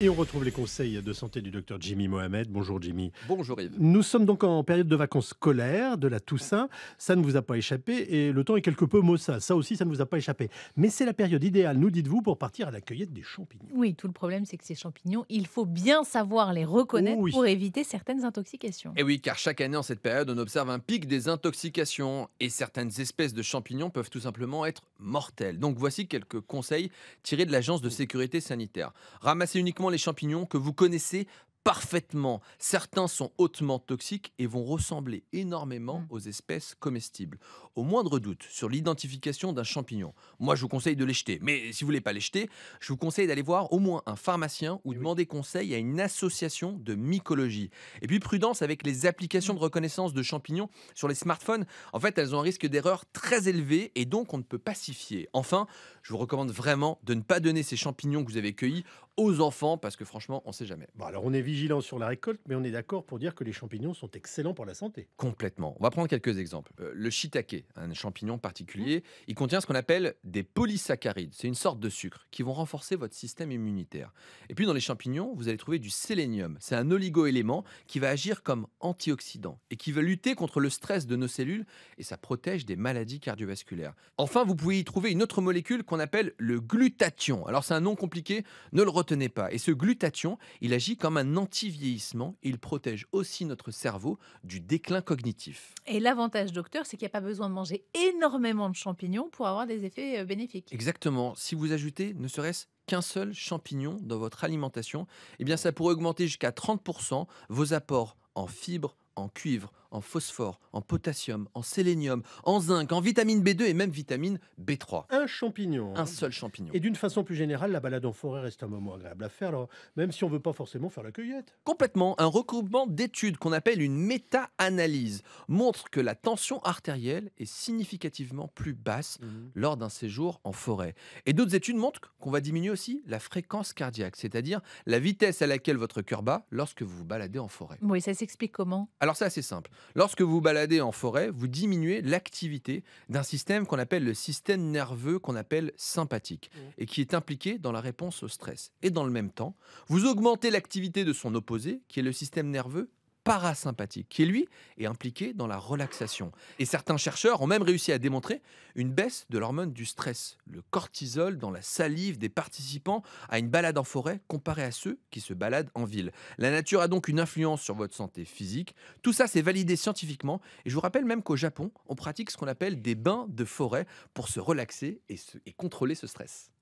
Et on retrouve les conseils de santé du docteur Jimmy Mohamed. Bonjour Jimmy. Bonjour Yves. Nous sommes donc en période de vacances scolaires, de la Toussaint. Ça ne vous a pas échappé et le temps est quelque peu maussade. Ça aussi, ça ne vous a pas échappé. Mais c'est la période idéale, nous dites-vous, pour partir à la cueillette des champignons. Oui, tout le problème, c'est que ces champignons, il faut bien savoir les reconnaître pour éviter certaines intoxications. Et eh oui, car chaque année en cette période, on observe un pic des intoxications et certaines espèces de champignons peuvent tout simplement être mortelles. Donc voici quelques conseils tirés de l'Agence de sécurité sanitaire. Ramassez uniquement les champignons que vous connaissez parfaitement. Certains sont hautement toxiques et vont ressembler énormément mm. aux espèces comestibles. Au moindre doute sur l'identification d'un champignon, moi je vous conseille de les jeter. Mais si vous ne voulez pas les jeter, je vous conseille d'aller voir au moins un pharmacien ou eh demander conseil à une association de mycologie. Et puis prudence avec les applications mm. de reconnaissance de champignons sur les smartphones. En fait, elles ont un risque d'erreur très élevé et donc on ne peut pas s'y fier. Enfin, je vous recommande vraiment de ne pas donner ces champignons que vous avez cueillis aux enfants parce que franchement, on ne sait jamais. Bon, alors on est vigilant sur la récolte, mais on est d'accord pour dire que les champignons sont excellents pour la santé. Complètement. On va prendre quelques exemples. Euh, le shiitake, un champignon particulier, mhm. il contient ce qu'on appelle des polysaccharides. C'est une sorte de sucre qui vont renforcer votre système immunitaire. Et puis dans les champignons, vous allez trouver du sélénium. C'est un oligo-élément qui va agir comme antioxydant et qui va lutter contre le stress de nos cellules et ça protège des maladies cardiovasculaires. Enfin, vous pouvez y trouver une autre molécule qu'on appelle le glutathion. Alors c'est un nom compliqué, ne le pas. Et ce glutathion, il agit comme un anti-vieillissement. Il protège aussi notre cerveau du déclin cognitif. Et l'avantage, docteur, c'est qu'il n'y a pas besoin de manger énormément de champignons pour avoir des effets euh, bénéfiques. Exactement. Si vous ajoutez ne serait-ce qu'un seul champignon dans votre alimentation, eh bien ça pourrait augmenter jusqu'à 30% vos apports en fibres, en cuivre, en phosphore, en potassium, en sélénium, en zinc, en vitamine B2 et même vitamine B3. Un champignon. Hein. Un seul champignon. Et d'une façon plus générale, la balade en forêt reste un moment agréable à faire, même si on ne veut pas forcément faire la cueillette. Complètement. Un recoupement d'études qu'on appelle une méta-analyse montre que la tension artérielle est significativement plus basse mhm. lors d'un séjour en forêt. Et d'autres études montrent qu'on va diminuer aussi la fréquence cardiaque, c'est-à-dire la vitesse à laquelle votre cœur bat lorsque vous vous baladez en forêt. Oui, ça s'explique comment Alors c'est assez simple. Lorsque vous baladez en forêt, vous diminuez l'activité d'un système qu'on appelle le système nerveux, qu'on appelle sympathique, mmh. et qui est impliqué dans la réponse au stress. Et dans le même temps, vous augmentez l'activité de son opposé, qui est le système nerveux parasympathique, qui lui est impliqué dans la relaxation. Et certains chercheurs ont même réussi à démontrer une baisse de l'hormone du stress, le cortisol, dans la salive des participants à une balade en forêt comparée à ceux qui se baladent en ville. La nature a donc une influence sur votre santé physique. Tout ça, c'est validé scientifiquement. Et je vous rappelle même qu'au Japon, on pratique ce qu'on appelle des bains de forêt pour se relaxer et contrôler ce stress.